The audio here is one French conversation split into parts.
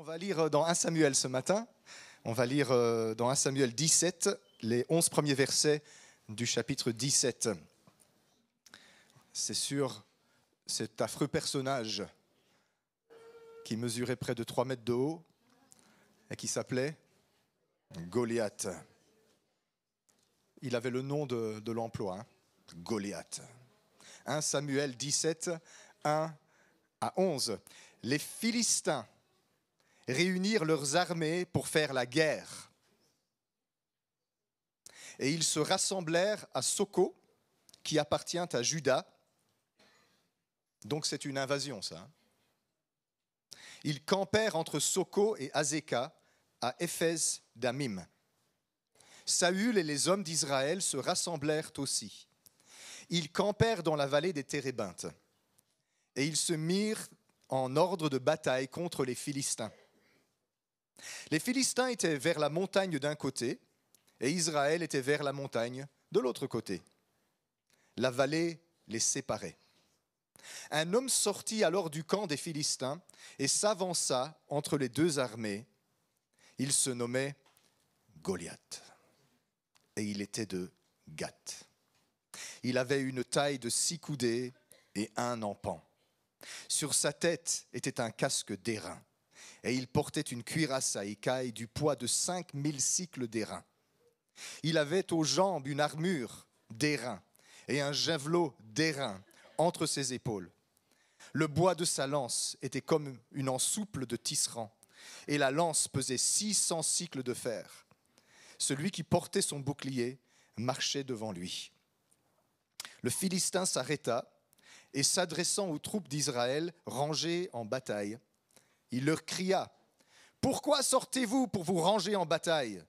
On va lire euh, dans 1 Samuel ce matin. On va lire euh, dans 1 Samuel 17, les 11 premiers versets du chapitre 17. C'est sur cet affreux personnage qui mesurait près de 3 mètres de haut et qui s'appelait Goliath. Il avait le nom de, l'emploi, hein. Goliath. 1 Samuel 17, 1 à 11. Les Philistins Réunir leurs armées pour faire la guerre. Et ils se rassemblèrent à Soko, qui appartient à Juda. Donc c'est une invasion, ça. Hein. Ils campèrent entre Soko et Azeka, à Éphèse d'Amim. Saül et les hommes d'Israël se rassemblèrent aussi. Ils campèrent dans la vallée des Térébintes et ils se mirent en ordre de bataille contre les Philistins. Les Philistins étaient vers la montagne d'un côté et Israël était vers la montagne de l'autre côté. La vallée les séparait. Un homme sortit alors du camp des Philistins et s'avança entre les deux armées. Il se nommait Goliath et il était de Gath. Il avait une taille de six coudées et un empan. Sur sa tête était un casque d'airain et il portait une cuirasse à écailles du poids de 5000 cycles d'airain. Il avait aux jambes une armure d'airain et un javelot d'airain entre ses épaules. Le bois de sa lance était comme une ensouple de tisserand, et la lance pesait 600 cycles de fer. Celui qui portait son bouclier marchait devant lui. Le Philistin s'arrêta et s'adressant aux troupes d'Israël rangées en bataille, il leur cria, Pourquoi sortez-vous pour vous ranger en bataille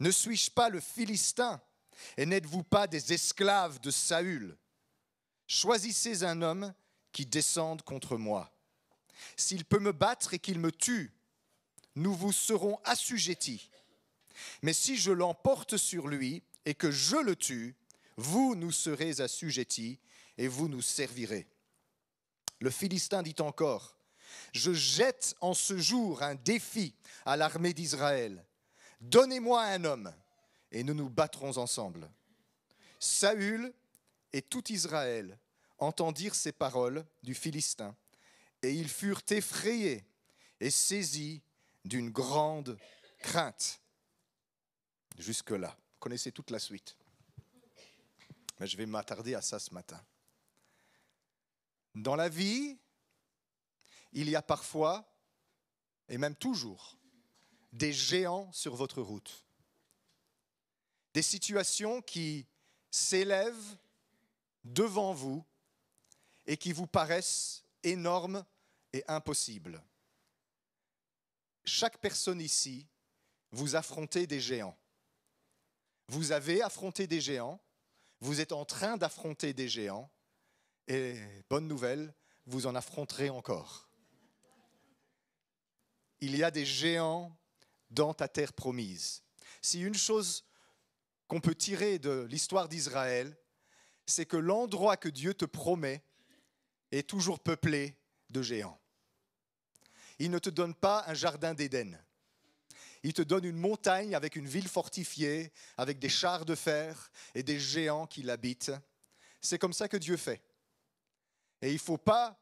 Ne suis-je pas le Philistin Et n'êtes-vous pas des esclaves de Saül Choisissez un homme qui descende contre moi. S'il peut me battre et qu'il me tue, nous vous serons assujettis. Mais si je l'emporte sur lui et que je le tue, vous nous serez assujettis et vous nous servirez. Le Philistin dit encore, je jette en ce jour un défi à l'armée d'Israël. Donnez-moi un homme et nous nous battrons ensemble. Saül et tout Israël entendirent ces paroles du Philistin et ils furent effrayés et saisis d'une grande crainte. Jusque-là, vous connaissez toute la suite. Mais je vais m'attarder à ça ce matin. Dans la vie, il y a parfois, et même toujours, des géants sur votre route. Des situations qui s'élèvent devant vous et qui vous paraissent énormes et impossibles. Chaque personne ici, vous affrontez des géants. Vous avez affronté des géants, vous êtes en train d'affronter des géants, et bonne nouvelle, vous en affronterez encore il y a des géants dans ta terre promise. Si une chose qu'on peut tirer de l'histoire d'Israël, c'est que l'endroit que Dieu te promet est toujours peuplé de géants. Il ne te donne pas un jardin d'Éden. Il te donne une montagne avec une ville fortifiée, avec des chars de fer et des géants qui l'habitent. C'est comme ça que Dieu fait. Et il ne faut pas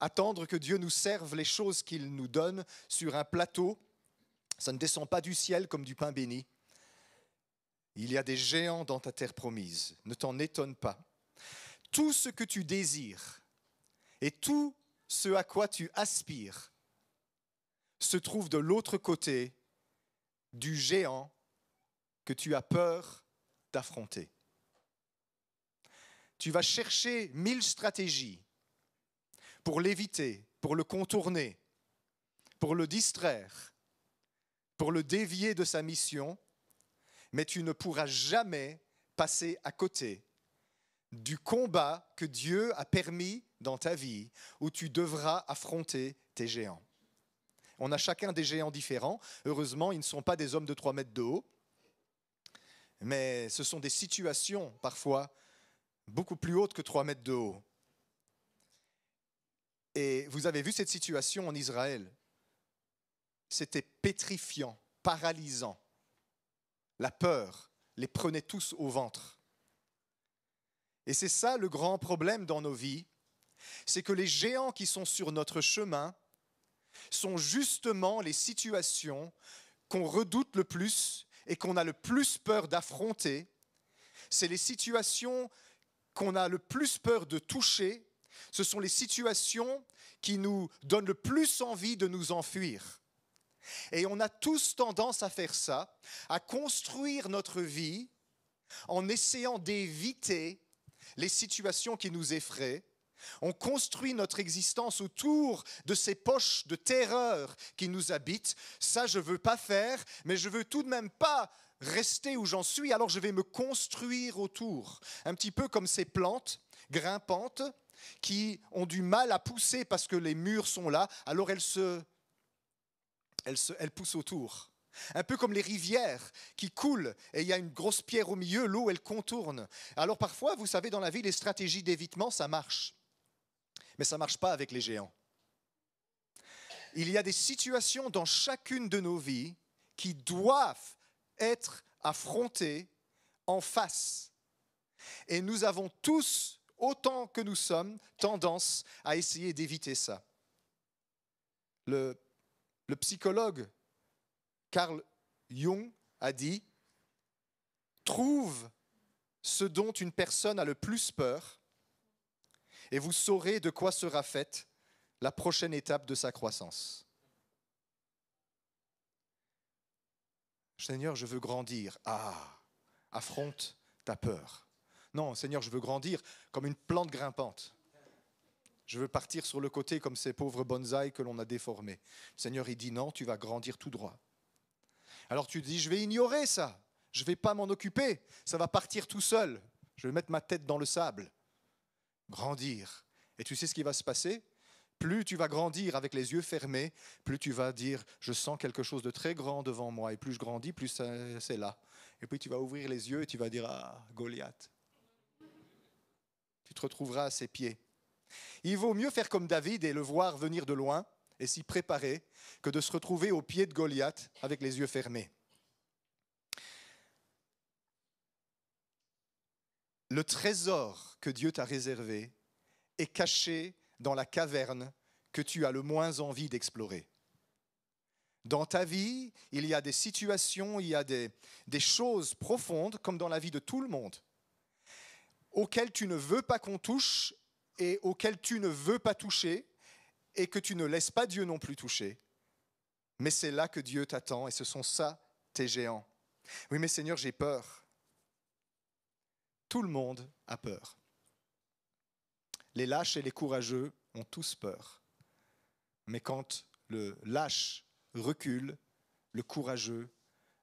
attendre que Dieu nous serve les choses qu'il nous donne sur un plateau. Ça ne descend pas du ciel comme du pain béni. Il y a des géants dans ta terre promise. Ne t'en étonne pas. Tout ce que tu désires et tout ce à quoi tu aspires se trouve de l'autre côté du géant que tu as peur d'affronter. Tu vas chercher mille stratégies pour l'éviter, pour le contourner, pour le distraire, pour le dévier de sa mission, mais tu ne pourras jamais passer à côté du combat que Dieu a permis dans ta vie, où tu devras affronter tes géants. On a chacun des géants différents. Heureusement, ils ne sont pas des hommes de 3 mètres de haut, mais ce sont des situations parfois beaucoup plus hautes que 3 mètres de haut. Et vous avez vu cette situation en Israël. C'était pétrifiant, paralysant. La peur les prenait tous au ventre. Et c'est ça le grand problème dans nos vies, c'est que les géants qui sont sur notre chemin sont justement les situations qu'on redoute le plus et qu'on a le plus peur d'affronter. C'est les situations qu'on a le plus peur de toucher ce sont les situations qui nous donnent le plus envie de nous enfuir. Et on a tous tendance à faire ça, à construire notre vie en essayant d'éviter les situations qui nous effraient. On construit notre existence autour de ces poches de terreur qui nous habitent. Ça, je ne veux pas faire, mais je veux tout de même pas rester où j'en suis, alors je vais me construire autour. Un petit peu comme ces plantes grimpantes qui ont du mal à pousser parce que les murs sont là, alors elles, se, elles, se, elles poussent autour. Un peu comme les rivières qui coulent et il y a une grosse pierre au milieu, l'eau elle contourne. Alors parfois, vous savez, dans la vie, les stratégies d'évitement, ça marche. Mais ça ne marche pas avec les géants. Il y a des situations dans chacune de nos vies qui doivent être affrontées en face. Et nous avons tous autant que nous sommes, tendance à essayer d'éviter ça. Le, psychologue Carl Jung a dit, trouve ce dont une personne a le plus peur, et vous saurez de quoi sera faite la prochaine étape de sa croissance. Seigneur, je veux grandir. Ah, affronte ta peur. Non, Seigneur, je veux grandir comme une plante grimpante. Je veux partir sur le côté comme ces pauvres bonsaïs que l'on a déformés. Seigneur, il dit non, tu vas grandir tout droit. Alors tu dis, je vais ignorer ça, je ne vais pas m'en occuper, ça va partir tout seul, je vais mettre ma tête dans le sable. Grandir. Et tu sais ce qui va se passer Plus tu vas grandir avec les yeux fermés, plus tu vas dire, je sens quelque chose de très grand devant moi, et plus je grandis, plus c'est là. Et puis tu vas ouvrir les yeux et tu vas dire, ah, Goliath tu à ses pieds. Il vaut mieux faire comme David et le voir venir de loin et s'y préparer que de se retrouver au pied de Goliath avec les yeux fermés. Le trésor que Dieu t'a réservé est caché dans la caverne que tu as le moins envie d'explorer. Dans ta vie, il y a des situations, il y a des, des choses profondes, comme dans la vie de tout le monde, auquel tu ne veux pas qu'on touche et auquel tu ne veux pas toucher et que tu ne laisses pas Dieu non plus toucher. Mais c'est là que Dieu t'attend et ce sont ça tes géants. Oui, mais Seigneur, j'ai peur. Tout le monde a peur. Les lâches et les courageux ont tous peur. Mais quand le lâche recule, le courageux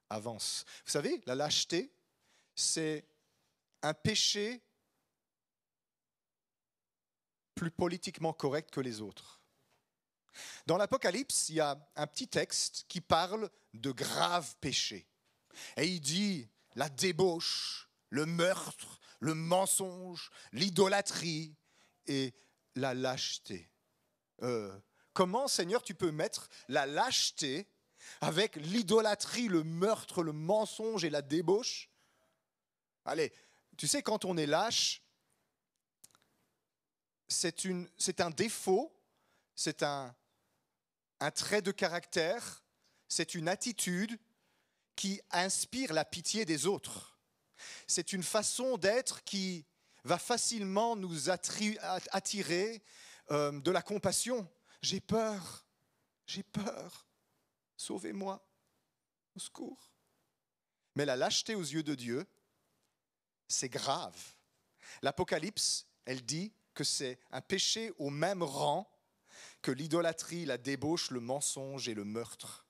avance. Vous savez, la lâcheté, c'est un péché plus politiquement correct que les autres. Dans l'Apocalypse, il y a un petit texte qui parle de graves péchés. Et il dit la débauche, le meurtre, le mensonge, l'idolâtrie et la lâcheté. Euh, comment, Seigneur, tu peux mettre la lâcheté avec l'idolâtrie, le meurtre, le mensonge et la débauche Allez, tu sais, quand on est lâche, c'est un défaut, c'est un, trait de caractère, c'est une attitude qui inspire la pitié des autres. C'est une façon d'être qui va facilement nous attirer euh, de la compassion. J'ai peur, j'ai peur, sauvez-moi, au secours. Mais la lâcheté aux yeux de Dieu, c'est grave. L'Apocalypse, elle dit, que c'est un péché au même rang que l'idolâtrie, la débauche, le mensonge et le meurtre.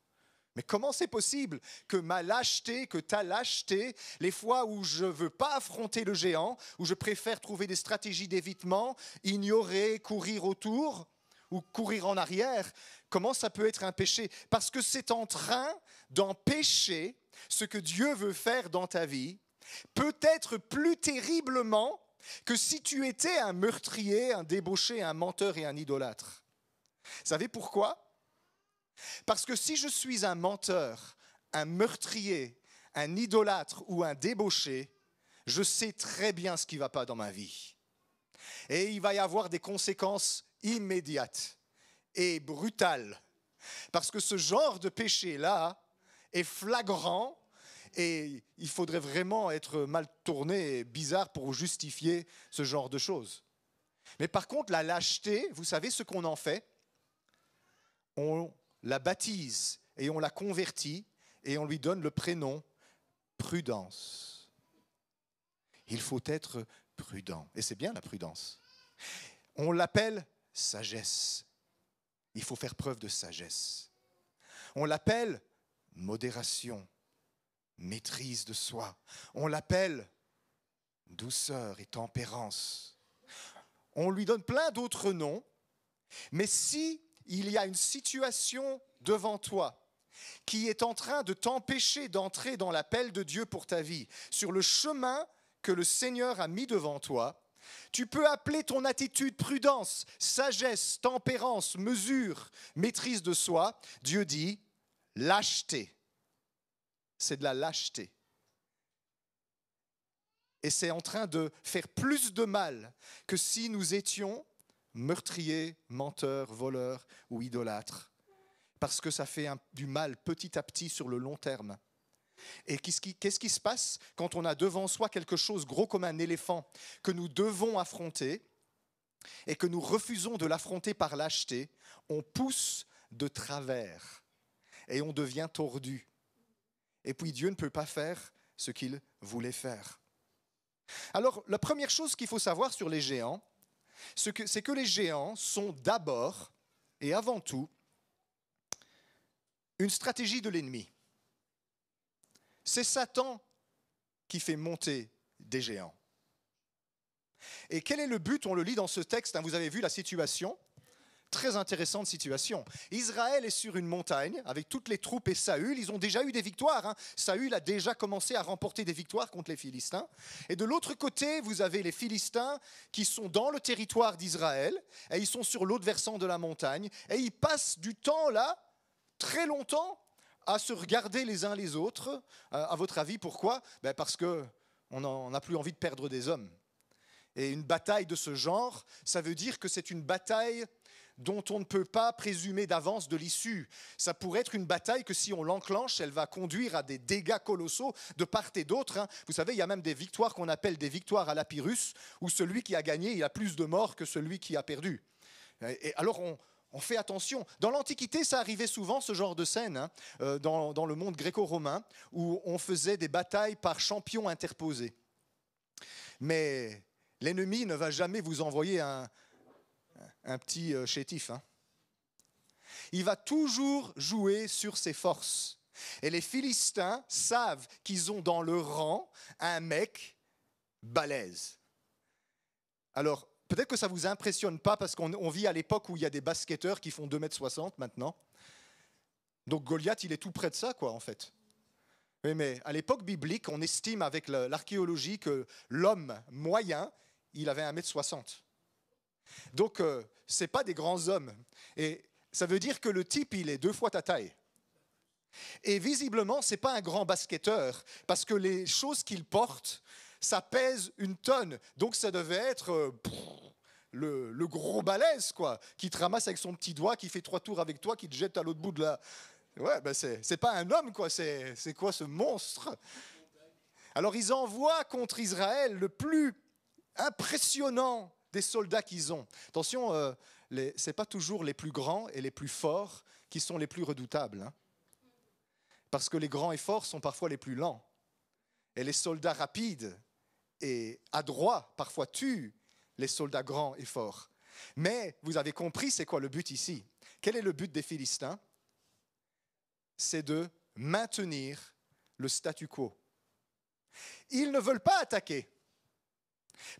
Mais comment c'est possible que ma lâcheté, que ta lâcheté, les fois où je ne veux pas affronter le géant, où je préfère trouver des stratégies d'évitement, ignorer, courir autour ou courir en arrière, comment ça peut être un péché Parce que c'est en train d'empêcher ce que Dieu veut faire dans ta vie, peut-être plus terriblement que si tu étais un meurtrier, un débauché, un menteur et un idolâtre. Savez pourquoi Parce que si je suis un menteur, un meurtrier, un idolâtre ou un débauché, je sais très bien ce qui ne va pas dans ma vie. Et il va y avoir des conséquences immédiates et brutales. Parce que ce genre de péché-là est flagrant et il faudrait vraiment être mal tourné et bizarre pour justifier ce genre de choses. Mais par contre, la lâcheté, vous savez ce qu'on en fait On la baptise et on la convertit et on lui donne le prénom prudence. Il faut être prudent. Et c'est bien la prudence. On l'appelle sagesse. Il faut faire preuve de sagesse. On l'appelle modération maîtrise de soi. On l'appelle douceur et tempérance. On lui donne plein d'autres noms, mais si il y a une situation devant toi qui est en train de t'empêcher d'entrer dans l'appel de Dieu pour ta vie, sur le chemin que le Seigneur a mis devant toi, tu peux appeler ton attitude prudence, sagesse, tempérance, mesure, maîtrise de soi. Dieu dit lâcheté c'est de la lâcheté. Et c'est en train de faire plus de mal que si nous étions meurtriers, menteurs, voleurs ou idolâtres. Parce que ça fait du mal petit à petit sur le long terme. Et qu'est-ce qui, qui se passe quand on a devant soi quelque chose gros comme un éléphant que nous devons affronter et que nous refusons de l'affronter par lâcheté On pousse de travers et on devient tordu et puis Dieu ne peut pas faire ce qu'il voulait faire. Alors, la première chose qu'il faut savoir sur les géants, c'est que, les géants sont d'abord et avant tout une stratégie de l'ennemi. C'est Satan qui fait monter des géants. Et quel est le but On le lit dans ce texte, hein, vous avez vu la situation très intéressante situation. Israël est sur une montagne avec toutes les troupes et Saül. Ils ont déjà eu des victoires. Hein. Saül a déjà commencé à remporter des victoires contre les Philistins. Et de l'autre côté, vous avez les Philistins qui sont dans le territoire d'Israël et ils sont sur l'autre versant de la montagne et ils passent du temps là, très longtemps, à se regarder les uns les autres. Euh, à votre avis, pourquoi ben, Parce qu'on on n'a plus envie de perdre des hommes. Et une bataille de ce genre, ça veut dire que c'est une bataille dont on ne peut pas présumer d'avance de l'issue. Ça pourrait être une bataille que si on l'enclenche, elle va conduire à des dégâts colossaux de part et d'autre. Hein. Vous savez, il y a même des victoires qu'on appelle des victoires à la où celui qui a gagné, il a plus de morts que celui qui a perdu. Et alors on, fait attention. Dans l'Antiquité, ça arrivait souvent, ce genre de scène, hein, euh, dans, dans le monde gréco-romain, où on faisait des batailles par champions interposés. Mais l'ennemi ne va jamais vous envoyer un, un petit euh, chétif. Hein. Il va toujours jouer sur ses forces. Et les Philistins savent qu'ils ont dans le rang un mec balèze. Alors, peut-être que ça ne vous impressionne pas parce qu'on vit à l'époque où il y a des basketteurs qui font 2 m maintenant. Donc Goliath, il est tout près de ça, quoi, en fait. mais à l'époque biblique, on estime avec l'archéologie que l'homme moyen, il avait 1,60 m donc, euh, c'est ce pas des grands hommes. Et ça veut dire que le type, il est deux fois ta taille. Et visiblement, ce n'est pas un grand basketteur, parce que les choses qu'il porte, ça pèse une tonne. Donc, ça devait être euh, le, gros balèze, quoi, qui te ramasse avec son petit doigt, qui fait trois tours avec toi, qui te jette à l'autre bout de la. Ouais, ben c'est pas un homme, quoi. C'est quoi ce monstre Alors, ils envoient contre Israël le plus impressionnant des soldats qu'ils ont. Attention, euh, c'est ce n'est pas toujours les plus grands et les plus forts qui sont les plus redoutables. Hein. Parce que les grands et forts sont parfois les plus lents. Et les soldats rapides et adroits parfois tuent les soldats grands et forts. Mais vous avez compris, c'est quoi le but ici Quel est le but des Philistins C'est de maintenir le statu quo. Ils ne veulent pas attaquer.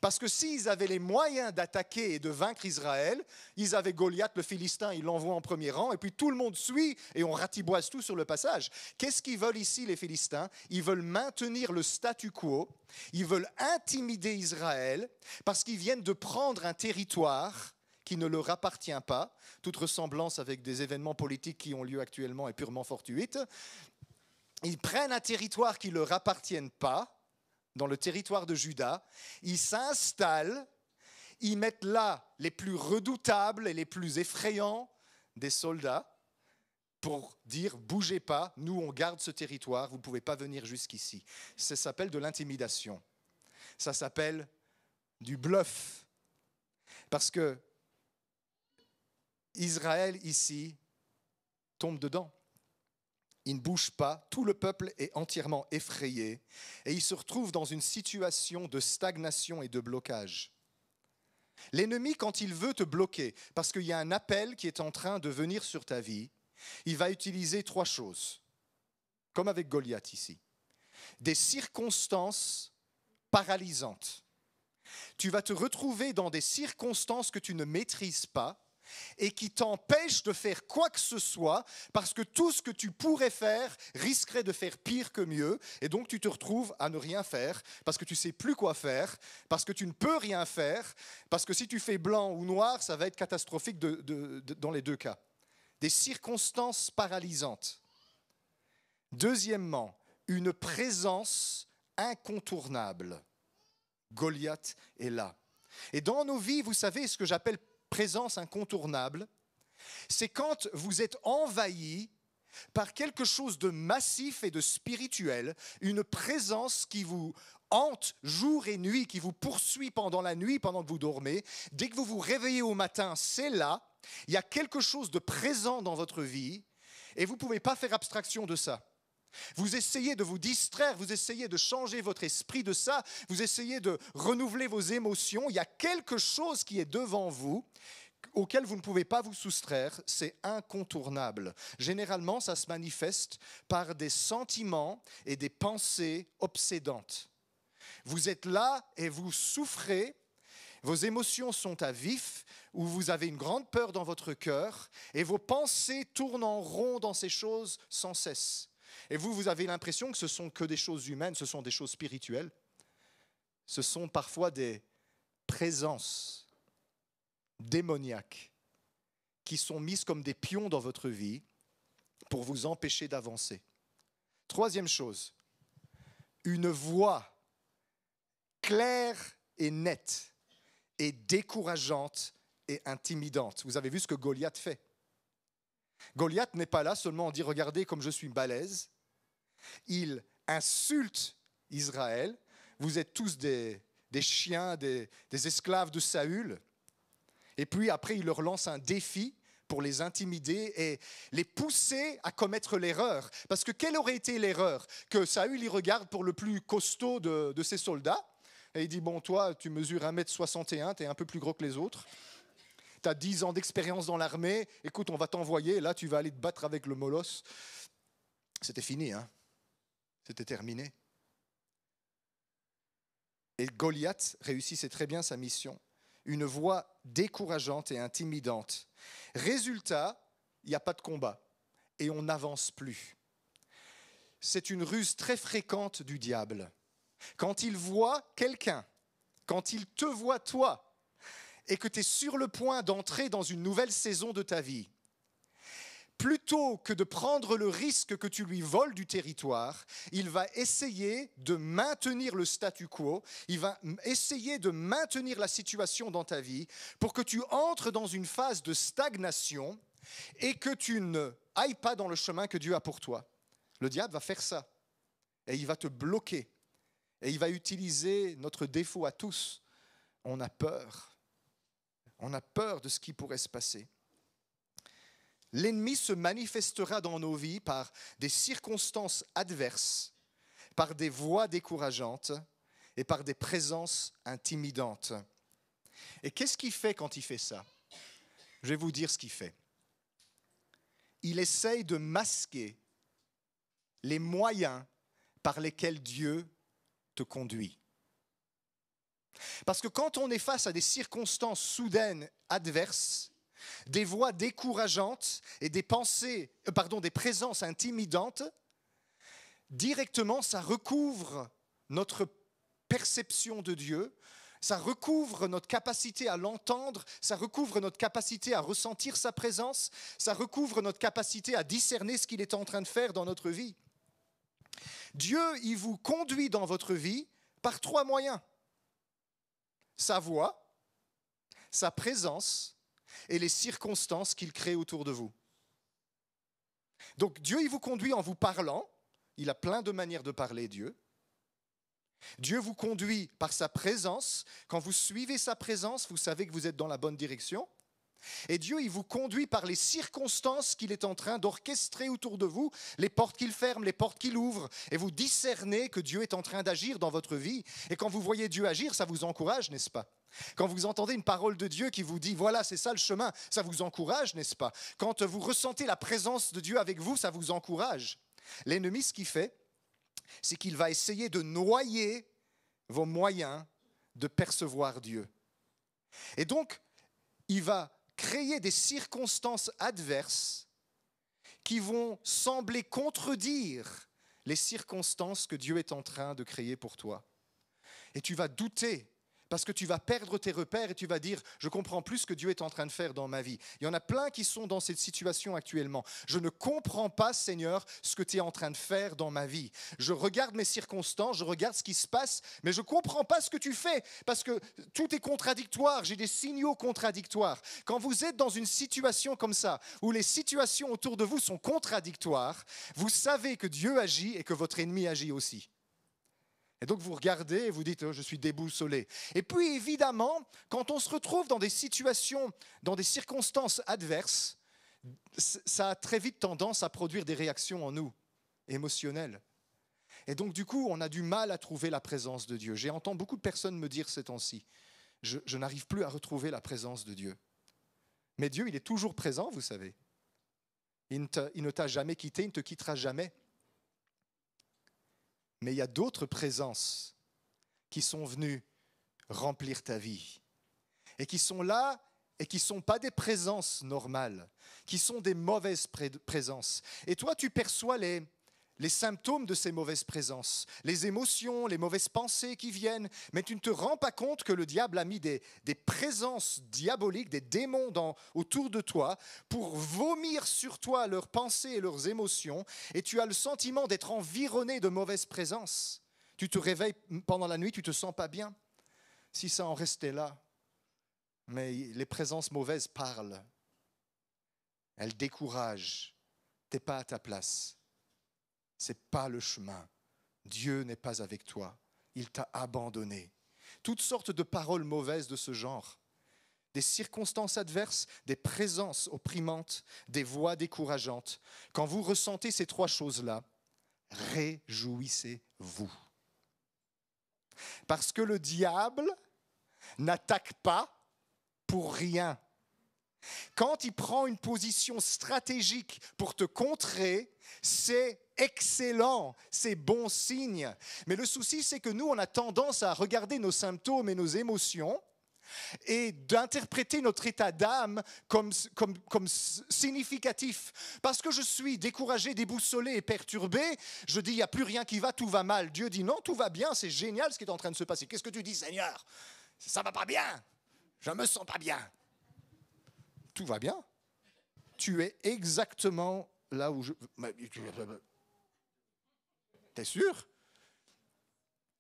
Parce que s'ils avaient les moyens d'attaquer et de vaincre Israël, ils avaient Goliath le Philistin, ils l'envoient en premier rang, et puis tout le monde suit, et on ratiboise tout sur le passage. Qu'est-ce qu'ils veulent ici, les Philistins Ils veulent maintenir le statu quo, ils veulent intimider Israël, parce qu'ils viennent de prendre un territoire qui ne leur appartient pas. Toute ressemblance avec des événements politiques qui ont lieu actuellement est purement fortuite. Ils prennent un territoire qui ne leur appartient pas dans le territoire de Juda. Ils s'installent, ils mettent là les plus redoutables et les plus effrayants des soldats pour dire bougez pas, nous on garde ce territoire, vous ne pouvez pas venir jusqu'ici. Ça s'appelle de l'intimidation. Ça s'appelle du bluff. Parce que Israël ici tombe dedans. Il ne bouge pas, tout le peuple est entièrement effrayé et il se retrouve dans une situation de stagnation et de blocage. L'ennemi, quand il veut te bloquer, parce qu'il y a un appel qui est en train de venir sur ta vie, il va utiliser trois choses, comme avec Goliath ici. Des circonstances paralysantes. Tu vas te retrouver dans des circonstances que tu ne maîtrises pas et qui t'empêche de faire quoi que ce soit parce que tout ce que tu pourrais faire risquerait de faire pire que mieux et donc tu te retrouves à ne rien faire parce que tu sais plus quoi faire, parce que tu ne peux rien faire, parce que si tu fais blanc ou noir, ça va être catastrophique dans les deux cas. Des circonstances paralysantes. Deuxièmement, une présence incontournable. Goliath est là. Et dans nos vies, vous savez, ce que j'appelle présence incontournable, c'est quand vous êtes envahi par quelque chose de massif et de spirituel, une présence qui vous hante jour et nuit, qui vous poursuit pendant la nuit, pendant que vous dormez. Dès que vous vous réveillez au matin, c'est là. Il y a quelque chose de présent dans votre vie et vous ne pouvez pas faire abstraction de ça. Vous essayez de vous distraire, vous essayez de changer votre esprit de ça, vous essayez de renouveler vos émotions. Il y a quelque chose qui est devant vous auquel vous ne pouvez pas vous soustraire, c'est incontournable. Généralement, ça se manifeste par des sentiments et des pensées obsédantes. Vous êtes là et vous souffrez, vos émotions sont à vif, ou vous avez une grande peur dans votre cœur, et vos pensées tournent en rond dans ces choses sans cesse. Et vous, vous avez l'impression que ce sont que des choses humaines, ce sont des choses spirituelles. Ce sont parfois des présences démoniaques qui sont mises comme des pions dans votre vie pour vous empêcher d'avancer. Troisième chose, une voix claire et nette et décourageante et intimidante. Vous avez vu ce que Goliath fait. Goliath n'est pas là seulement en dit regardez comme je suis balèze, il insulte Israël. Vous êtes tous des, chiens, des, esclaves de Saül. Et puis après, il leur lance un défi pour les intimider et les pousser à commettre l'erreur. Parce que quelle aurait été l'erreur Que Saül y regarde pour le plus costaud de, ses soldats et il dit Bon, toi, tu mesures 1m61, tu es un peu plus gros que les autres. Tu as 10 ans d'expérience dans l'armée. Écoute, on va t'envoyer. Là, tu vas aller te battre avec le molosse. C'était fini. Hein c'était terminé. Et Goliath réussissait très bien sa mission. Une voix décourageante et intimidante. Résultat, il n'y a pas de combat et on n'avance plus. C'est une ruse très fréquente du diable. Quand il voit quelqu'un, quand il te voit toi, et que tu es sur le point d'entrer dans une nouvelle saison de ta vie, plutôt que de prendre le risque que tu lui voles du territoire, il va essayer de maintenir le statu quo, il va essayer de maintenir la situation dans ta vie pour que tu entres dans une phase de stagnation et que tu ne ailles pas dans le chemin que Dieu a pour toi. Le diable va faire ça et il va te bloquer et il va utiliser notre défaut à tous. On a peur. On a peur de ce qui pourrait se passer. L'ennemi se manifestera dans nos vies par des circonstances adverses, par des voix décourageantes et par des présences intimidantes. Et qu'est-ce qu'il fait quand il fait ça Je vais vous dire ce qu'il fait. Il essaye de masquer les moyens par lesquels Dieu te conduit. Parce que quand on est face à des circonstances soudaines adverses, des voix décourageantes et des pensées, euh, pardon, des présences intimidantes, directement ça recouvre notre perception de Dieu, ça recouvre notre capacité à l'entendre, ça recouvre notre capacité à ressentir sa présence, ça recouvre notre capacité à discerner ce qu'il est en train de faire dans notre vie. Dieu, il vous conduit dans votre vie par trois moyens. Sa voix, sa présence et les circonstances qu'il crée autour de vous. Donc Dieu, il vous conduit en vous parlant. Il a plein de manières de parler, Dieu. Dieu vous conduit par sa présence. Quand vous suivez sa présence, vous savez que vous êtes dans la bonne direction. Et Dieu, il vous conduit par les circonstances qu'il est en train d'orchestrer autour de vous, les portes qu'il ferme, les portes qu'il ouvre, et vous discernez que Dieu est en train d'agir dans votre vie. Et quand vous voyez Dieu agir, ça vous encourage, n'est-ce pas quand vous entendez une parole de Dieu qui vous dit voilà, c'est ça le chemin, ça vous encourage, n'est-ce pas Quand vous ressentez la présence de Dieu avec vous, ça vous encourage. L'ennemi, ce qu'il fait, c'est qu'il va essayer de noyer vos moyens de percevoir Dieu. Et donc, il va créer des circonstances adverses qui vont sembler contredire les circonstances que Dieu est en train de créer pour toi. Et tu vas douter parce que tu vas perdre tes repères et tu vas dire, je comprends plus ce que Dieu est en train de faire dans ma vie. Il y en a plein qui sont dans cette situation actuellement. Je ne comprends pas, Seigneur, ce que tu es en train de faire dans ma vie. Je regarde mes circonstances, je regarde ce qui se passe, mais je ne comprends pas ce que tu fais, parce que tout est contradictoire, j'ai des signaux contradictoires. Quand vous êtes dans une situation comme ça, où les situations autour de vous sont contradictoires, vous savez que Dieu agit et que votre ennemi agit aussi. Et donc vous regardez et vous dites, oh, je suis déboussolé. Et puis évidemment, quand on se retrouve dans des situations, dans des circonstances adverses, ça a très vite tendance à produire des réactions en nous, émotionnelles. Et donc du coup, on a du mal à trouver la présence de Dieu. J'ai entendu beaucoup de personnes me dire ces temps-ci, je, je n'arrive plus à retrouver la présence de Dieu. Mais Dieu, il est toujours présent, vous savez. Il ne t'a jamais quitté, il ne te quittera jamais. Mais il y a d'autres présences qui sont venues remplir ta vie et qui sont là et qui ne sont pas des présences normales, qui sont des mauvaises présences. Et toi, tu perçois les, les symptômes de ces mauvaises présences, les émotions, les mauvaises pensées qui viennent, mais tu ne te rends pas compte que le diable a mis des, présences diaboliques, des démons autour de toi pour vomir sur toi leurs pensées et leurs émotions, et tu as le sentiment d'être environné de mauvaises présences. Tu te réveilles pendant la nuit, tu te sens pas bien. Si ça en restait là, mais les présences mauvaises parlent. Elles découragent. tu T'es pas à ta place n'est pas le chemin. Dieu n'est pas avec toi. Il t'a abandonné. Toutes sortes de paroles mauvaises de ce genre. Des circonstances adverses, des présences opprimantes, des voix décourageantes. Quand vous ressentez ces trois choses-là, réjouissez-vous. Parce que le diable n'attaque pas pour rien. Quand il prend une position stratégique pour te contrer, c'est excellent, c'est bon signe. Mais le souci, c'est que nous, on a tendance à regarder nos symptômes et nos émotions et d'interpréter notre état d'âme comme, significatif. Parce que je suis découragé, déboussolé et perturbé, je dis, il n'y a plus rien qui va, tout va mal. Dieu dit, non, tout va bien, c'est génial ce qui est en train de se passer. Qu'est-ce que tu dis, Seigneur Ça va pas bien, je ne me sens pas bien. Tout va bien. Tu es exactement là où je... T'es sûr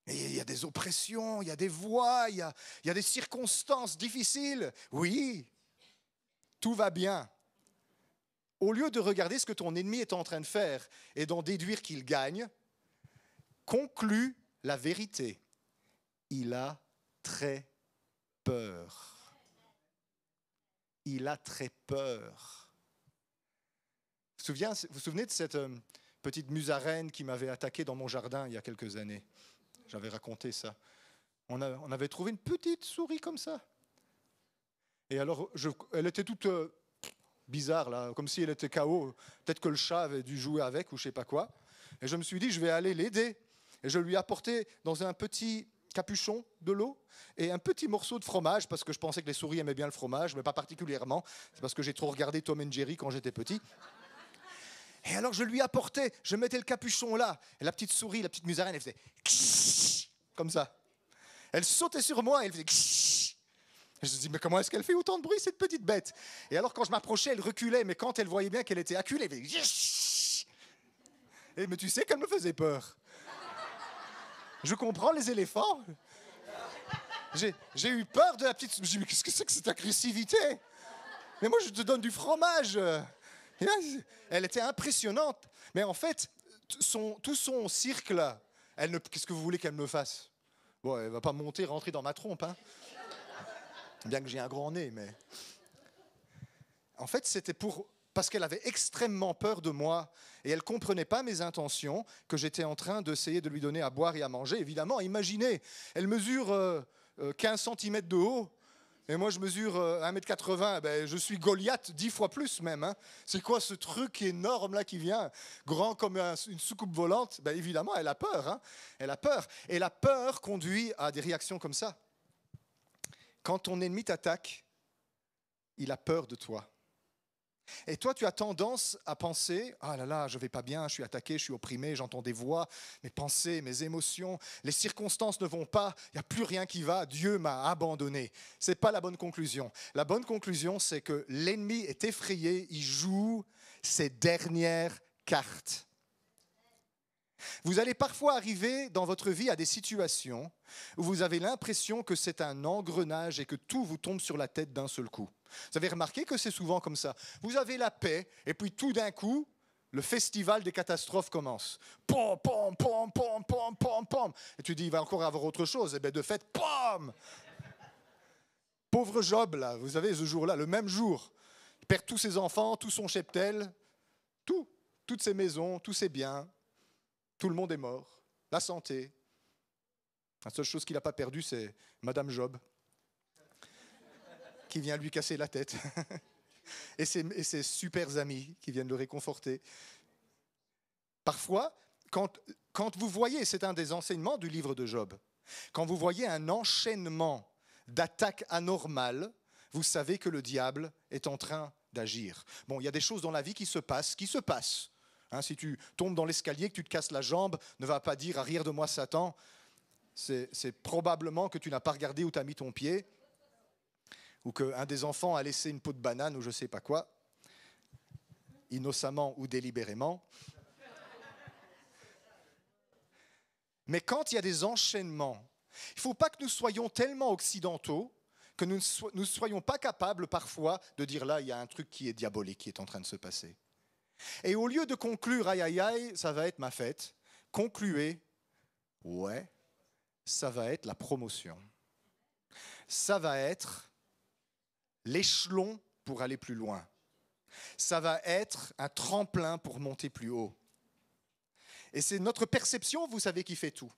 et il y a des oppressions, il y a des voies, il y a, il y a des circonstances difficiles. Oui, tout va bien. Au lieu de regarder ce que ton ennemi est en train de faire et d'en déduire qu'il gagne, conclue la vérité. Il a très peur. Il a très peur. Vous vous souvenez de cette, euh, petite musaraigne qui m'avait attaqué dans mon jardin il y a quelques années. J'avais raconté ça. On, avait trouvé une petite souris comme ça. Et alors, elle était toute euh, bizarre, là, comme si elle était KO. Peut-être que le chat avait dû jouer avec ou je sais pas quoi. Et je me suis dit, je vais aller l'aider. Et je lui ai apporté dans un petit capuchon de l'eau et un petit morceau de fromage, parce que je pensais que les souris aimaient bien le fromage, mais pas particulièrement. C'est parce que j'ai trop regardé Tom et Jerry quand j'étais petit. Et alors je lui apportais, je mettais le capuchon là. Et la petite souris, la petite musaraigne, elle faisait comme ça. Elle sautait sur moi et elle faisait Je me dis, mais comment est-ce qu'elle fait autant de bruit, cette petite bête Et alors quand je m'approchais, elle reculait, mais quand elle voyait bien qu'elle était acculée, elle faisait Et mais tu sais qu'elle me faisait peur. Je comprends les éléphants. J'ai eu peur de la petite. Je me mais qu'est-ce que c'est que cette agressivité Mais moi, je te donne du fromage. Elle était impressionnante. Mais en fait, tout son cirque, qu'est-ce que vous voulez qu'elle me fasse Bon, elle va pas monter, rentrer dans ma trompe. Hein Bien que j'ai un grand nez, mais... En fait, c'était pour parce qu'elle avait extrêmement peur de moi et elle ne comprenait pas mes intentions que j'étais en train d'essayer de lui donner à boire et à manger. Évidemment, imaginez, elle mesure 15 euh, euh, cm de haut et moi, je mesure 1m80, euh, ben, je suis Goliath, dix fois plus même. Hein. C'est quoi ce truc énorme là qui vient, grand comme une soucoupe volante ben, Évidemment, elle a peur. Hein. Elle a peur. Et la peur conduit à des réactions comme ça. Quand ton ennemi t'attaque, il a peur de toi. Et toi, tu as tendance à penser Ah là là, je ne vais pas bien, je suis attaqué, je suis opprimé, j'entends des voix, mes pensées, mes émotions, les circonstances ne vont pas, il n'y a plus rien qui va, Dieu m'a abandonné. Ce n'est pas la bonne conclusion. La bonne conclusion, c'est que l'ennemi est effrayé, il joue ses dernières cartes. Vous allez parfois arriver dans votre vie à des situations où vous avez l'impression que c'est un engrenage et que tout vous tombe sur la tête d'un seul coup. Vous avez remarqué que c'est souvent comme ça. Vous avez la paix et puis tout d'un coup, le festival des catastrophes commence. Pom, pom, pom, pom, pom, pom, pom. Et tu dis, il va encore avoir autre chose. Et eh bien, de fait, pom Pauvre Job, là, vous avez ce jour-là, le même jour. Il perd tous ses enfants, tout son cheptel, tout, toutes ses maisons, tous ses biens, tout le monde est mort, la santé. La seule chose qu'il n'a pas perdue, c'est Madame Job, qui vient lui casser la tête, et ses, super amis qui viennent le réconforter. Parfois, quand, quand vous voyez, c'est un des enseignements du livre de Job, quand vous voyez un enchaînement d'attaques anormales, vous savez que le diable est en train d'agir. Bon, il y a des choses dans la vie qui se passent, qui se passent. Hein, si tu tombes dans l'escalier, que tu te casses la jambe, ne va pas dire à rire de moi Satan. C'est probablement que tu n'as pas regardé où tu as mis ton pied, ou qu'un des enfants a laissé une peau de banane ou je ne sais pas quoi, innocemment ou délibérément. Mais quand il y a des enchaînements, il ne faut pas que nous soyons tellement occidentaux que nous ne soyons pas capables parfois de dire là, il y a un truc qui est diabolique qui est en train de se passer. Et au lieu de conclure, aïe aïe aïe, ça va être ma fête, concluez, ouais, ça va être la promotion. Ça va être l'échelon pour aller plus loin. Ça va être un tremplin pour monter plus haut. Et c'est notre perception, vous savez, qui fait tout.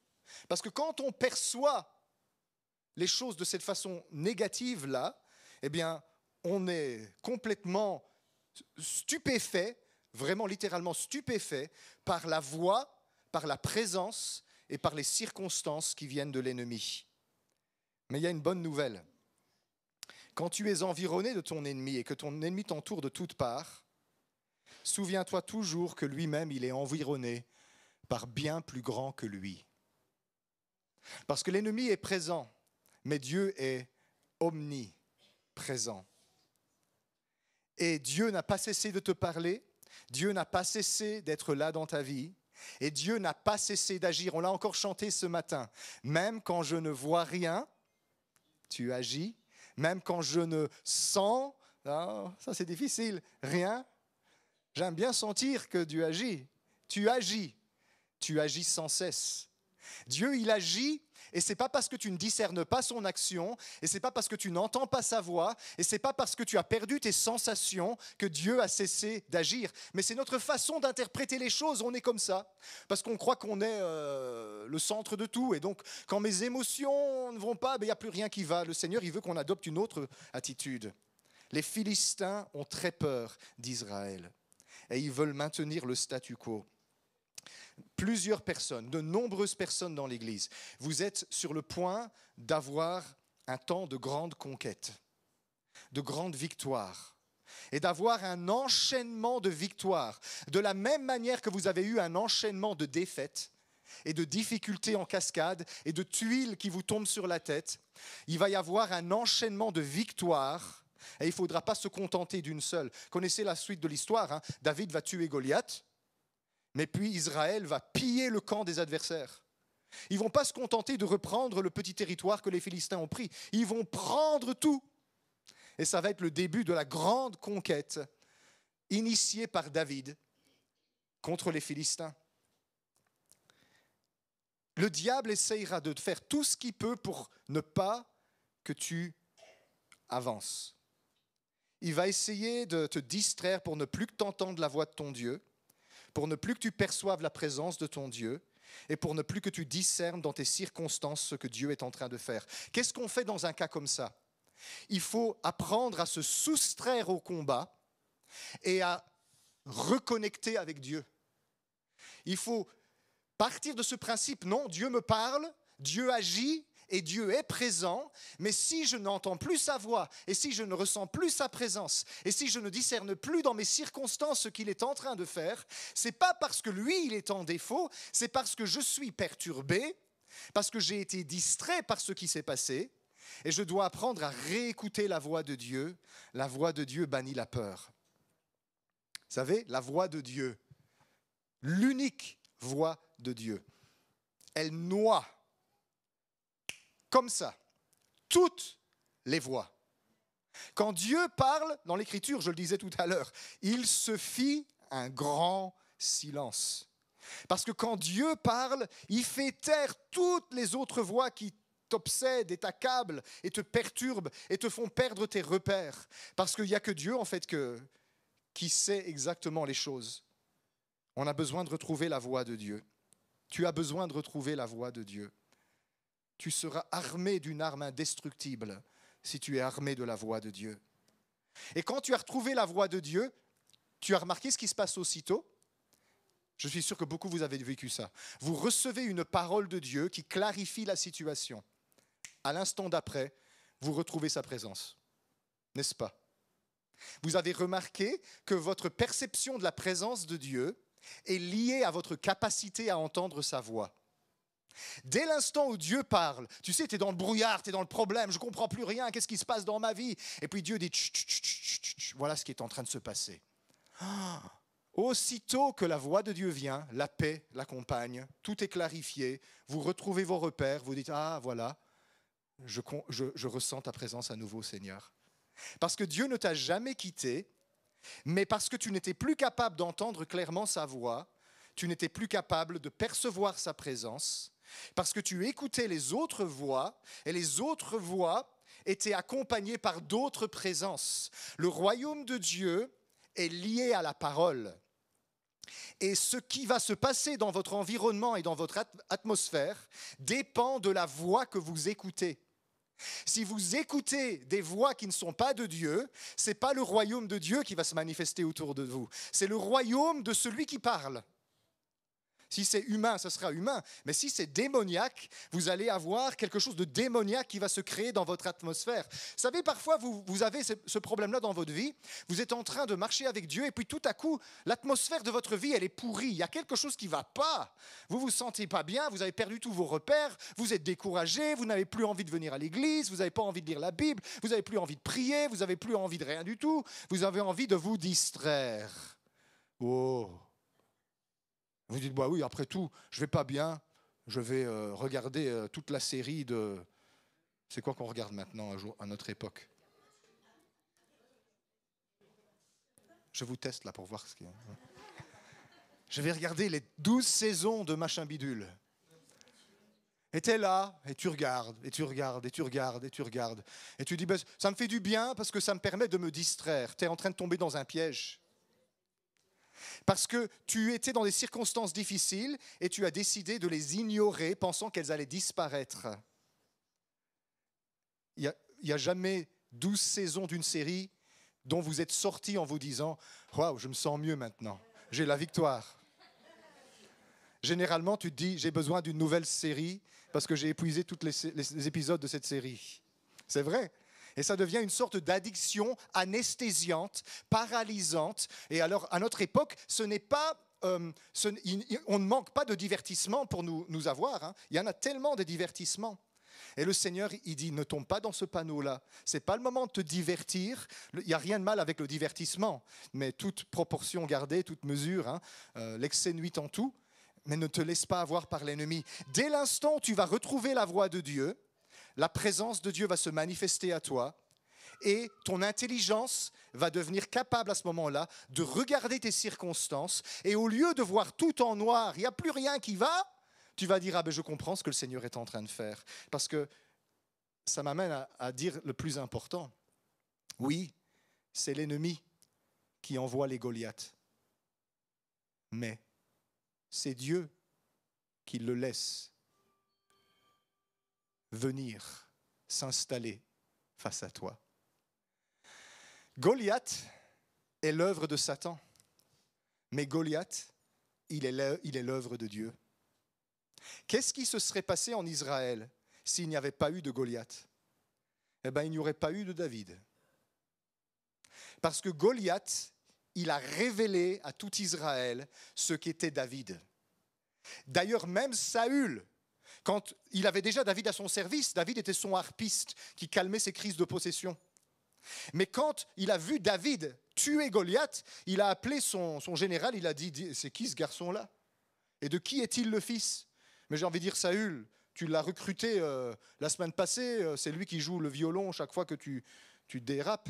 Parce que quand on perçoit les choses de cette façon négative-là, eh bien, on est complètement stupéfait vraiment littéralement stupéfait par la voix, par la présence et par les circonstances qui viennent de l'ennemi. Mais il y a une bonne nouvelle. Quand tu es environné de ton ennemi et que ton ennemi t'entoure de toutes parts, souviens-toi toujours que lui-même, il est environné par bien plus grand que lui. Parce que l'ennemi est présent, mais Dieu est omniprésent. Et Dieu n'a pas cessé de te parler, Dieu n'a pas cessé d'être là dans ta vie. Et Dieu n'a pas cessé d'agir. On l'a encore chanté ce matin. Même quand je ne vois rien, tu agis. Même quand je ne sens, hein, ça c'est difficile, rien, j'aime bien sentir que Dieu agit. Tu agis. Tu agis sans cesse. Dieu, il agit et c'est pas parce que tu ne discernes pas son action, et c'est pas parce que tu n'entends pas sa voix, et c'est pas parce que tu as perdu tes sensations que Dieu a cessé d'agir. Mais c'est notre façon d'interpréter les choses, on est comme ça, parce qu'on croit qu'on est euh, le centre de tout, et donc quand mes émotions ne vont pas, ben, il y n'y a plus rien qui va. Le Seigneur, il veut qu'on adopte une autre attitude. Les Philistins ont très peur d'Israël et ils veulent maintenir le statu quo plusieurs personnes, de nombreuses personnes dans l'Église, vous êtes sur le point d'avoir un temps de grande conquête, de grande victoire, et d'avoir un enchaînement de victoires, de la même manière que vous avez eu un enchaînement de défaites et de difficultés en cascade et de tuiles qui vous tombent sur la tête, il va y avoir un enchaînement de victoires et il ne faudra pas se contenter d'une seule. Connaissez la suite de l'histoire, hein. David va tuer Goliath, mais puis Israël va piller le camp des adversaires. Ils vont pas se contenter de reprendre le petit territoire que les Philistins ont pris. Ils vont prendre tout. Et ça va être le début de la grande conquête initiée par David contre les Philistins. Le diable essayera de faire tout ce qu'il peut pour ne pas que tu avances. Il va essayer de te distraire pour ne plus que t'entendre la voix de ton Dieu pour ne plus que tu perçoives la présence de ton Dieu et pour ne plus que tu discernes dans tes circonstances ce que Dieu est en train de faire. Qu'est-ce qu'on fait dans un cas comme ça Il faut apprendre à se soustraire au combat et à reconnecter avec Dieu. Il faut partir de ce principe, non, Dieu me parle, Dieu agit, et Dieu est présent, mais si je n'entends plus sa voix, et si je ne ressens plus sa présence, et si je ne discerne plus dans mes circonstances ce qu'il est en train de faire, c'est pas parce que lui il est en défaut, c'est parce que je suis perturbé, parce que j'ai été distrait par ce qui s'est passé, et je dois apprendre à réécouter la voix de Dieu. La voix de Dieu bannit la peur. Vous savez, la voix de Dieu, l'unique voix de Dieu, elle noie comme ça, toutes les voix. Quand Dieu parle dans l'Écriture, je le disais tout à l'heure, il se fit un grand silence. Parce que quand Dieu parle, il fait taire toutes les autres voix qui t'obsèdent et t'accablent et te perturbent et te font perdre tes repères. Parce qu'il n'y a que Dieu, en fait, qui sait exactement les choses. On a besoin de retrouver la voix de Dieu. Tu as besoin de retrouver la voix de Dieu tu seras armé d'une arme indestructible si tu es armé de la voix de Dieu. Et quand tu as retrouvé la voix de Dieu, tu as remarqué ce qui se passe aussitôt Je suis sûr que beaucoup vous avez vécu ça. Vous recevez une parole de Dieu qui clarifie la situation. À l'instant d'après, vous retrouvez sa présence. N'est-ce pas Vous avez remarqué que votre perception de la présence de Dieu est liée à votre capacité à entendre sa voix. Dès l'instant où Dieu parle, tu sais, tu es dans le brouillard, tu es dans le problème, je ne comprends plus rien, qu'est-ce qui se passe dans ma vie Et puis Dieu dit, voilà ce qui est en train de se passer. aussitôt que la voix de Dieu vient, la paix l'accompagne, tout est clarifié, vous retrouvez vos repères, vous dites, ah voilà, je ressens ta présence à nouveau Seigneur. Parce que Dieu ne t'a jamais quitté, mais parce que tu n'étais plus capable d'entendre clairement sa voix, tu n'étais plus capable de percevoir sa présence parce que tu écoutais les autres voix, et les autres voix étaient accompagnées par d'autres présences. Le royaume de Dieu est lié à la parole. Et ce qui va se passer dans votre environnement et dans votre atmosphère dépend de la voix que vous écoutez. Si vous écoutez des voix qui ne sont pas de Dieu, c'est pas le royaume de Dieu qui va se manifester autour de vous, c'est le royaume de celui qui parle. Si c'est humain, ce sera humain. Mais si c'est démoniaque, vous allez avoir quelque chose de démoniaque qui va se créer dans votre atmosphère. Vous savez, parfois, vous, vous avez ce, problème-là dans votre vie. Vous êtes en train de marcher avec Dieu et puis tout à coup, l'atmosphère de votre vie, elle est pourrie. Il y a quelque chose qui ne va pas. Vous vous sentez pas bien, vous avez perdu tous vos repères, vous êtes découragé, vous n'avez plus envie de venir à l'église, vous n'avez pas envie de lire la Bible, vous n'avez plus envie de prier, vous n'avez plus envie de rien du tout, vous avez envie de vous distraire. Oh, vous dites, bah oui, après tout, je vais pas bien, je vais euh, regarder euh, toute la série de... C'est quoi qu'on regarde maintenant à notre époque Je vous teste là pour voir ce qu'il y a. Je vais regarder les douze saisons de machin bidule. Et tu es là, et tu regardes, et tu regardes, et tu regardes, et tu regardes. Et tu dis, bah, ça me fait du bien parce que ça me permet de me distraire. tu es en train de tomber dans un piège parce que tu étais dans des circonstances difficiles et tu as décidé de les ignorer pensant qu'elles allaient disparaître. Il n'y a, jamais douze saisons d'une série dont vous êtes sorti en vous disant ⁇ Waouh, je me sens mieux maintenant, j'ai la victoire ⁇ Généralement, tu te dis ⁇ J'ai besoin d'une nouvelle série parce que j'ai épuisé tous les épisodes de cette série. C'est vrai et ça devient une sorte d'addiction anesthésiante, paralysante. Et alors, à notre époque, euh, on ne manque pas de divertissement pour nous, avoir. Hein. Il y en a tellement de divertissements. Et le Seigneur, il dit, ne tombe pas dans ce panneau-là. C'est pas le moment de te divertir. Il n'y a rien de mal avec le divertissement, mais toute proportion gardée, toute mesure, hein, euh, l'excès nuit en tout. Mais ne te laisse pas avoir par l'ennemi. Dès l'instant où tu vas retrouver la voie de Dieu, la présence de Dieu va se manifester à toi et ton intelligence va devenir capable à ce moment-là de regarder tes circonstances et au lieu de voir tout en noir, il n'y a plus rien qui va, tu vas dire ah ben je comprends ce que le Seigneur est en train de faire parce que ça m'amène à, à dire le plus important. Oui, c'est l'ennemi qui envoie les Goliaths. Mais c'est Dieu qui le laisse venir s'installer face à toi. Goliath est l'œuvre de Satan, mais Goliath, il est l'œuvre de Dieu. Qu'est-ce qui se serait passé en Israël s'il n'y avait pas eu de Goliath Eh bien, il n'y aurait pas eu de David. Parce que Goliath, il a révélé à tout Israël ce qu'était David. D'ailleurs, même Saül, quand il avait déjà David à son service, David était son harpiste qui calmait ses crises de possession. Mais quand il a vu David tuer Goliath, il a appelé son, général, il a dit, c'est qui ce garçon-là Et de qui est-il le fils Mais j'ai envie de dire, Saül, tu l'as recruté euh, la semaine passée, euh, c'est lui qui joue le violon chaque fois que tu, dérapes.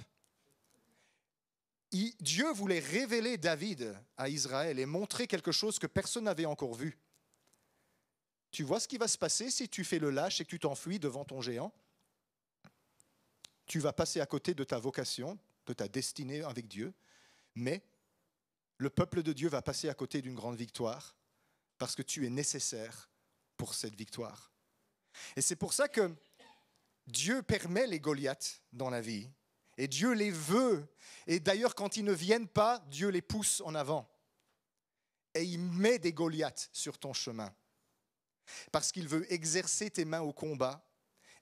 Dieu voulait révéler David à Israël et montrer quelque chose que personne n'avait encore vu. Tu vois ce qui va se passer si tu fais le lâche et que tu t'enfuis devant ton géant Tu vas passer à côté de ta vocation, de ta destinée avec Dieu, mais le peuple de Dieu va passer à côté d'une grande victoire parce que tu es nécessaire pour cette victoire. Et c'est pour ça que Dieu permet les Goliaths dans la vie et Dieu les veut. Et d'ailleurs, quand ils ne viennent pas, Dieu les pousse en avant et il met des Goliaths sur ton chemin parce qu'il veut exercer tes mains au combat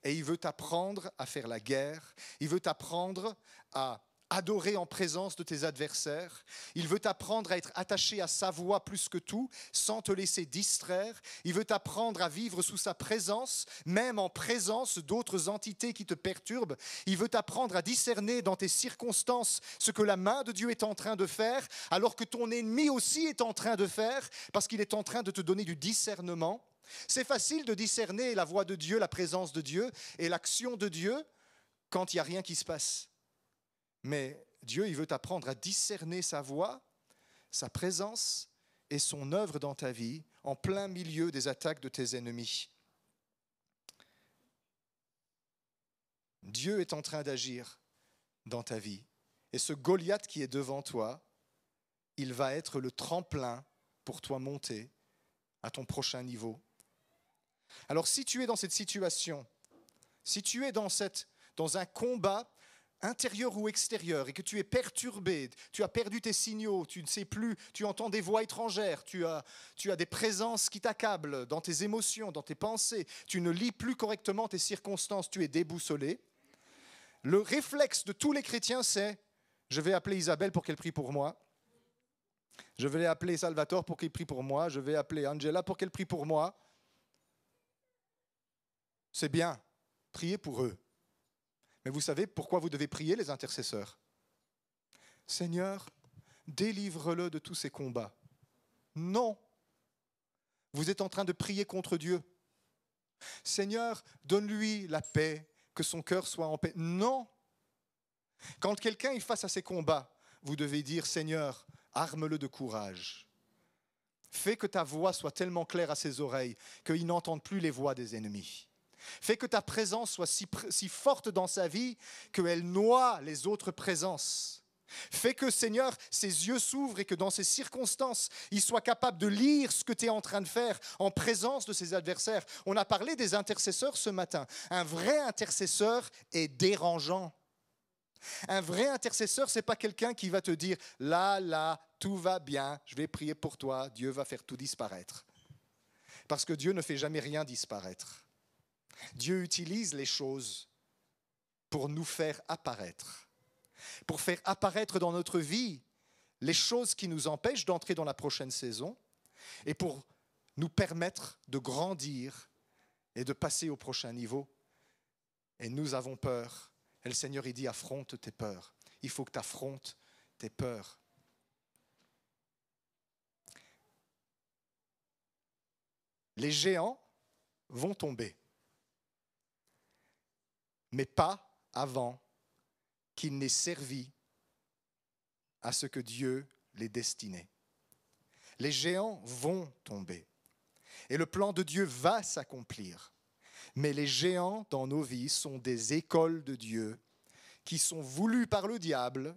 et il veut t'apprendre à faire la guerre, il veut t'apprendre à adorer en présence de tes adversaires, il veut t'apprendre à être attaché à sa voix plus que tout, sans te laisser distraire, il veut t'apprendre à vivre sous sa présence, même en présence d'autres entités qui te perturbent, il veut t'apprendre à discerner dans tes circonstances ce que la main de Dieu est en train de faire, alors que ton ennemi aussi est en train de faire, parce qu'il est en train de te donner du discernement, c'est facile de discerner la voix de Dieu, la présence de Dieu et l'action de Dieu quand il n'y a rien qui se passe. Mais Dieu, il veut t'apprendre à discerner sa voix, sa présence et son œuvre dans ta vie en plein milieu des attaques de tes ennemis. Dieu est en train d'agir dans ta vie. Et ce Goliath qui est devant toi, il va être le tremplin pour toi monter à ton prochain niveau. Alors si tu es dans cette situation, si tu es dans, cette, dans un combat intérieur ou extérieur et que tu es perturbé, tu as perdu tes signaux, tu ne sais plus, tu entends des voix étrangères, tu as, tu as des présences qui t'accablent dans tes émotions, dans tes pensées, tu ne lis plus correctement tes circonstances, tu es déboussolé, le réflexe de tous les chrétiens c'est je vais appeler Isabelle pour qu'elle prie pour moi. Je vais appeler Salvatore pour qu'il prie pour moi. Je vais appeler Angela pour qu'elle prie pour moi. C'est bien. Priez pour eux. Mais vous savez pourquoi vous devez prier les intercesseurs Seigneur, délivre-le de tous ces combats. Non. Vous êtes en train de prier contre Dieu. Seigneur, donne-lui la paix, que son cœur soit en paix. Non. Quand quelqu'un est face à ses combats, vous devez dire, Seigneur, arme-le de courage. Fais que ta voix soit tellement claire à ses oreilles qu'il n'entende plus les voix des ennemis. Fais que ta présence soit si, forte dans sa vie qu'elle noie les autres présences. Fais que, Seigneur, ses yeux s'ouvrent et que dans ces circonstances, il soit capable de lire ce que tu es en train de faire en présence de ses adversaires. On a parlé des intercesseurs ce matin. Un vrai intercesseur est dérangeant. Un vrai intercesseur, n'est pas quelqu'un qui va te dire là, là, tout va bien, je vais prier pour toi, Dieu va faire tout disparaître. Parce que Dieu ne fait jamais rien disparaître. Dieu utilise les choses pour nous faire apparaître, pour faire apparaître dans notre vie les choses qui nous empêchent d'entrer dans la prochaine saison et pour nous permettre de grandir et de passer au prochain niveau. Et nous avons peur. Et le Seigneur, il dit, affronte tes peurs. Il faut que tu affrontes tes peurs. Les géants vont tomber mais pas avant qu'il n'aient servi à ce que Dieu les destinait. Les géants vont tomber et le plan de Dieu va s'accomplir. Mais les géants dans nos vies sont des écoles de Dieu qui sont voulues par le diable,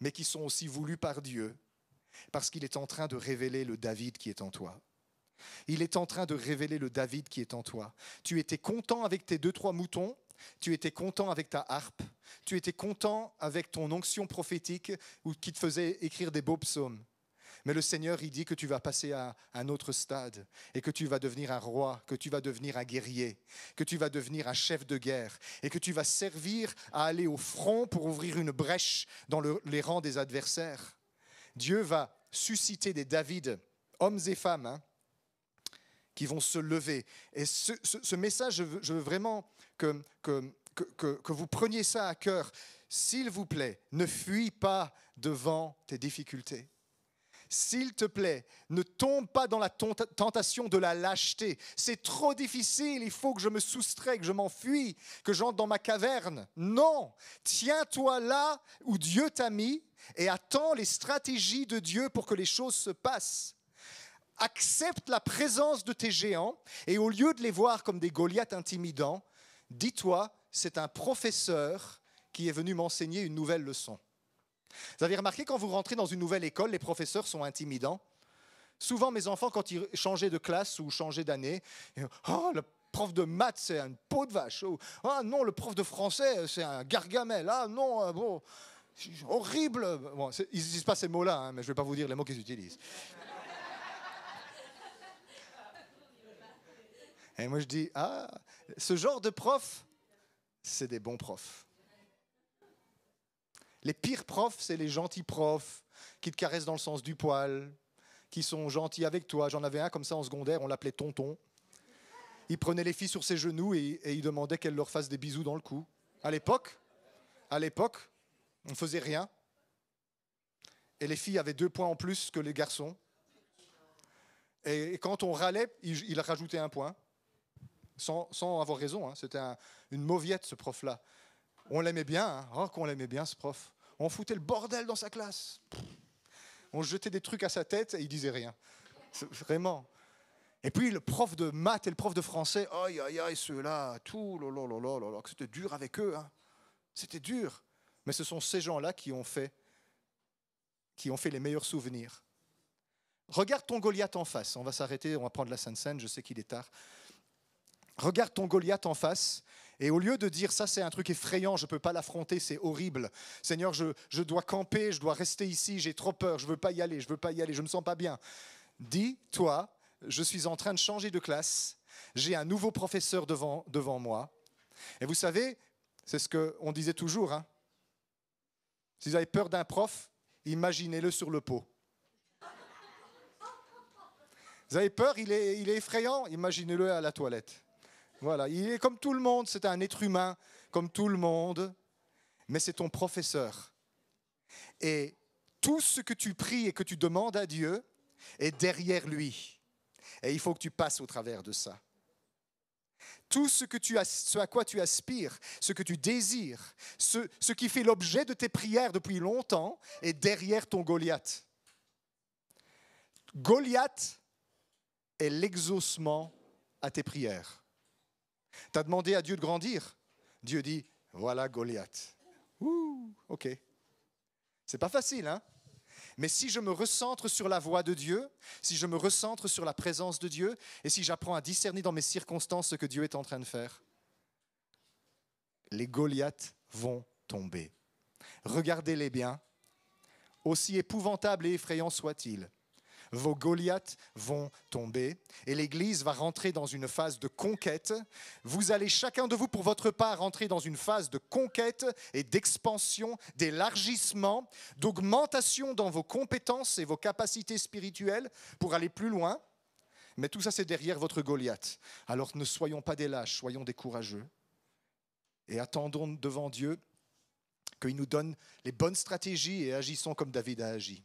mais qui sont aussi voulues par Dieu, parce qu'il est en train de révéler le David qui est en toi. Il est en train de révéler le David qui est en toi. Tu étais content avec tes deux, trois moutons, tu étais content avec ta harpe, tu étais content avec ton onction prophétique qui te faisait écrire des beaux psaumes. Mais le Seigneur, il dit que tu vas passer à un autre stade et que tu vas devenir un roi, que tu vas devenir un guerrier, que tu vas devenir un chef de guerre et que tu vas servir à aller au front pour ouvrir une brèche dans les rangs des adversaires. Dieu va susciter des David, hommes et femmes, hein, qui vont se lever. Et ce, message, je veux vraiment que, vous preniez ça à cœur. S'il vous plaît, ne fuis pas devant tes difficultés. S'il te plaît, ne tombe pas dans la tentation de la lâcheté. C'est trop difficile, il faut que je me soustrais, que je m'enfuis, que j'entre dans ma caverne. Non, tiens-toi là où Dieu t'a mis et attends les stratégies de Dieu pour que les choses se passent. Accepte la présence de tes géants et au lieu de les voir comme des Goliaths intimidants, Dis-toi, c'est un professeur qui est venu m'enseigner une nouvelle leçon. Vous avez remarqué, quand vous rentrez dans une nouvelle école, les professeurs sont intimidants. Souvent, mes enfants, quand ils changeaient de classe ou changeaient d'année, oh, le prof de maths, c'est un pot de vache. Oh ah non, le prof de français, c'est un gargamel. Ah non, euh, bon, horrible. Bon, ils n'utilisent pas ces mots-là, hein, mais je ne vais pas vous dire les mots qu'ils utilisent. Et moi, je dis, ah, ce genre de profs, c'est des bons profs. Les pires profs, c'est les gentils profs qui te caressent dans le sens du poil, qui sont gentils avec toi. J'en avais un comme ça en secondaire, on l'appelait tonton. Il prenait les filles sur ses genoux et, il demandait qu'elles leur fassent des bisous dans le cou. À l'époque, à l'époque, on ne faisait rien. Et les filles avaient deux points en plus que les garçons. Et, quand on râlait, il rajoutait un point sans, avoir raison. Hein. C'était une mauviette, ce prof-là. On l'aimait bien, hein. oh, qu'on l'aimait bien, ce prof. On foutait le bordel dans sa classe. On jetait des trucs à sa tête et il disait rien. Vraiment. Et puis le prof de maths et le prof de français, aïe aïe aïe, ceux-là, tout, c'était dur avec eux. Hein. C'était dur. Mais ce sont ces gens-là qui ont fait qui ont fait les meilleurs souvenirs. Regarde ton Goliath en face. On va s'arrêter, on va prendre la Sainte-Seine, je sais qu'il est tard. Regarde ton Goliath en face. Et au lieu de dire ça, c'est un truc effrayant, je ne peux pas l'affronter, c'est horrible. Seigneur, je, dois camper, je dois rester ici, j'ai trop peur, je ne veux pas y aller, je ne veux pas y aller, je ne me sens pas bien. Dis, toi, je suis en train de changer de classe, j'ai un nouveau professeur devant, devant moi. Et vous savez, c'est ce qu'on disait toujours. Hein. Si vous avez peur d'un prof, imaginez-le sur le pot. Vous avez peur, il est, il est effrayant, imaginez-le à la toilette. Voilà, il est comme tout le monde, c'est un être humain, comme tout le monde, mais c'est ton professeur. Et tout ce que tu pries et que tu demandes à Dieu est derrière lui. Et il faut que tu passes au travers de ça. Tout ce, que tu as, ce à quoi tu aspires, ce que tu désires, ce, qui fait l'objet de tes prières depuis longtemps est derrière ton Goliath. Goliath est l'exaucement à tes prières. Tu as demandé à Dieu de grandir. Dieu dit, voilà Goliath. Ouh, ok. C'est pas facile, hein mais si je me recentre sur la voix de Dieu, si je me recentre sur la présence de Dieu, et si j'apprends à discerner dans mes circonstances ce que Dieu est en train de faire, les Goliaths vont tomber. Regardez-les bien, aussi épouvantables et effrayants soient-ils. Vos Goliaths vont tomber et l'Église va rentrer dans une phase de conquête. Vous allez chacun de vous, pour votre part, rentrer dans une phase de conquête et d'expansion, d'élargissement, d'augmentation dans vos compétences et vos capacités spirituelles pour aller plus loin. Mais tout ça, c'est derrière votre Goliath. Alors ne soyons pas des lâches, soyons des courageux. Et attendons devant Dieu qu'il nous donne les bonnes stratégies et agissons comme David a agi.